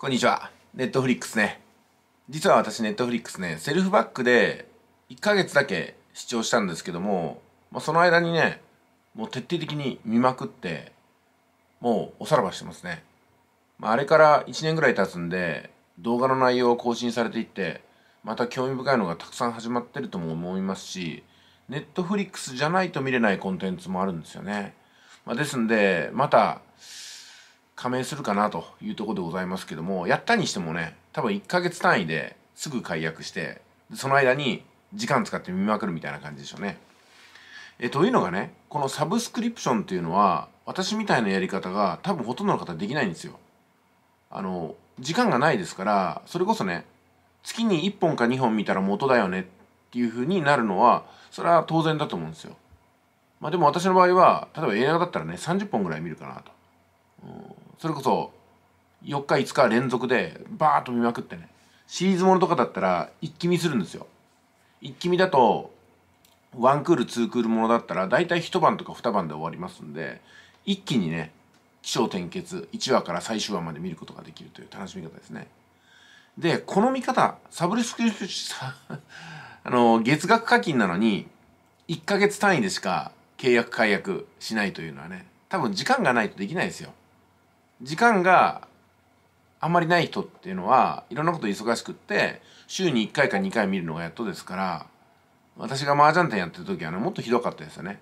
こんにちは。ネットフリックスね。実は私、ネットフリックスね、セルフバックで1ヶ月だけ視聴したんですけども、まあ、その間にね、もう徹底的に見まくって、もうおさらばしてますね。まあ、あれから1年ぐらい経つんで、動画の内容を更新されていって、また興味深いのがたくさん始まってるとも思いますし、ネットフリックスじゃないと見れないコンテンツもあるんですよね。まあ、ですんで、また、加盟するかなというところでございますけども、やったにしてもね、多分1ヶ月単位ですぐ解約して、その間に時間使って見まくるみたいな感じでしょうね。えというのがね、このサブスクリプションっていうのは、私みたいなやり方が多分ほとんどの方できないんですよ。あの、時間がないですから、それこそね、月に1本か2本見たら元だよねっていう風になるのは、それは当然だと思うんですよ。まあでも私の場合は、例えば映画だったらね、30本ぐらい見るかなと。うんそれこそ4日5日連続でバーッと見まくってねシリーズものとかだったら一気見するんですよ一気見だとワンクールツークールものだったら大体一晩とか二晩で終わりますんで一気にね起承転結1話から最終話まで見ることができるという楽しみ方ですねでこの見方サブリスクリプション あの月額課金なのに1ヶ月単位でしか契約解約しないというのはね多分時間がないとできないですよ時間があんまりない人っていうのはいろんなこと忙しくって週に1回か2回見るのがやっとですから私が麻雀店やってる時はねもっとひどかったですよね。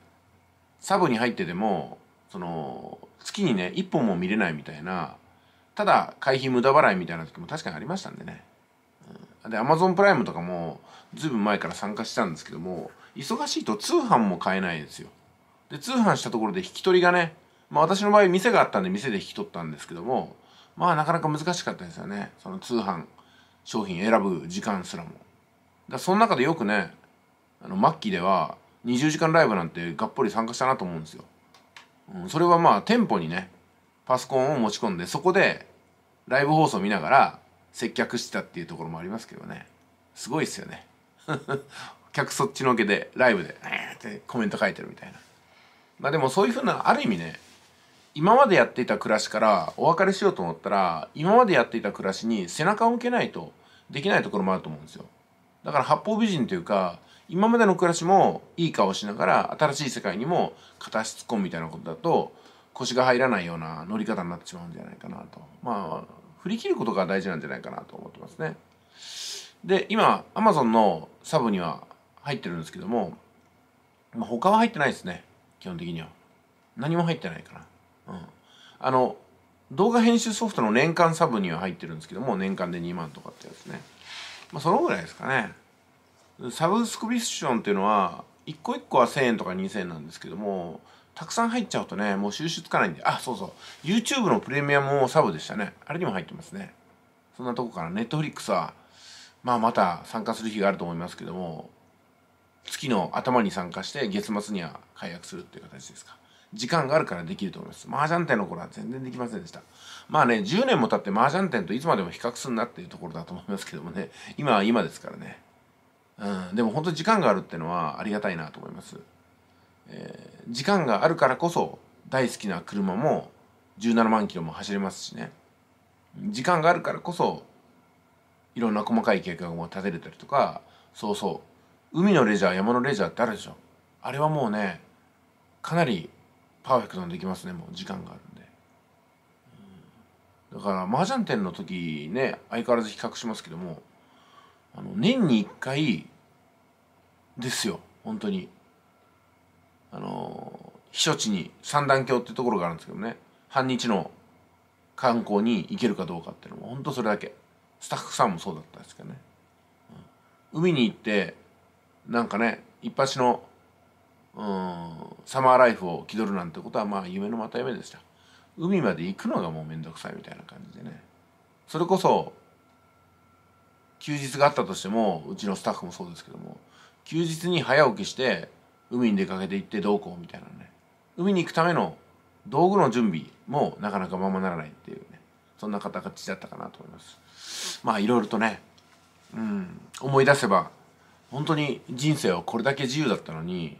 サブに入っててもその月にね1本も見れないみたいなただ会費無駄払いみたいな時も確かにありましたんでね。で Amazon プライムとかもずいぶん前から参加したんですけども忙しいと通販も買えないですよ。で通販したところで引き取りがねまあ私の場合店があったんで店で引き取ったんですけどもまあなかなか難しかったですよねその通販商品選ぶ時間すらもだその中でよくねあの末期では20時間ライブなんてがっぽり参加したなと思うんですよ、うん、それはまあ店舗にねパソコンを持ち込んでそこでライブ放送見ながら接客してたっていうところもありますけどねすごいっすよね 客そっちのけでライブで、えー、ってコメント書いてるみたいなまあでもそういうふうなある意味ね今までやっていた暮らしからお別れしようと思ったら今までやっていた暮らしに背中を向けないとできないところもあると思うんですよだから八方美人というか今までの暮らしもいい顔しながら新しい世界にも片足突っ込むみたいなことだと腰が入らないような乗り方になってしまうんじゃないかなとまあ振り切ることが大事なんじゃないかなと思ってますねで今 Amazon のサブには入ってるんですけども、ま他は入ってないですね基本的には何も入ってないかなうん、あの動画編集ソフトの年間サブには入ってるんですけども年間で2万とかってやつねまあそのぐらいですかねサブスクリプションっていうのは一個一個は1000円とか2000円なんですけどもたくさん入っちゃうとねもう収集つかないんであそうそう YouTube のプレミアムもサブでしたねあれにも入ってますねそんなとこから Netflix はまあまた参加する日があると思いますけども月の頭に参加して月末には解約するっていう形ですか時間があるからできると思います。麻雀店の頃は全然できませんでした。まあね、10年も経って麻雀店といつまでも比較すんなっていうところだと思いますけどもね、今は今ですからね。うん、でも本当時間があるっていうのはありがたいなと思います。えー、時間があるからこそ大好きな車も17万キロも走れますしね。時間があるからこそいろんな細かい計画も立てれたりとか、そうそう。海のレジャー、山のレジャーってあるでしょ。あれはもうね、かなりパーフェクトにできますねもう時間があるんで、だから麻雀店の時ね相変わらず比較しますけどもあの年に1回ですよ本当にあの避暑地に三段峡っていうところがあるんですけどね半日の観光に行けるかどうかっていうのも本当それだけスタッフさんもそうだったんですけどね、うん、海に行ってなんかね一発のサマーライフを気取るなんてことはまあ夢のまた夢でした海まで行くのがもうめんどくさいみたいな感じでねそれこそ休日があったとしてもうちのスタッフもそうですけども休日に早起きして海に出かけて行ってどうこうみたいなね海に行くための道具の準備もなかなかままならないっていうねそんな形だったかなと思いますまあいろいろとねうん思い出せば本当に人生はこれだけ自由だったのに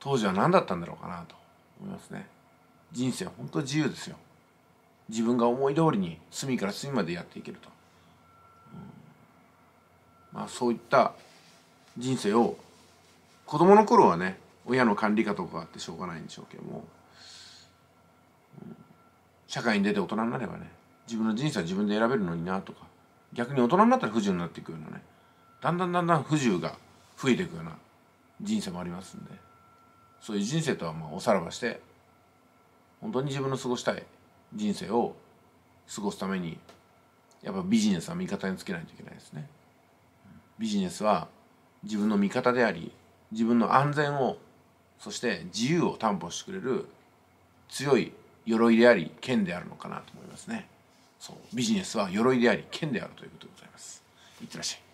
当時は何だったんだろうかなと思いますね人生は本当自由ですよ自分が思い通りに隅から隅までやっていけると、うん、まあそういった人生を子供の頃はね親の管理下とかあってしょうがないんでしょうけども、うん、社会に出て大人になればね自分の人生は自分で選べるのになとか逆に大人になったら不自由になっていくようなねだんだんだんだん不自由が増えていくような人生もありますんで。そういう人生とはまあおさらばして本当に自分の過ごしたい人生を過ごすためにやっぱビジネスは味方につけないといけないですね。ビジネスは自分の味方であり自分の安全をそして自由を担保してくれる強い鎧であり剣であるのかなと思いますね。そうビジネスは鎧であり剣であるということでございます。いってらっしゃい。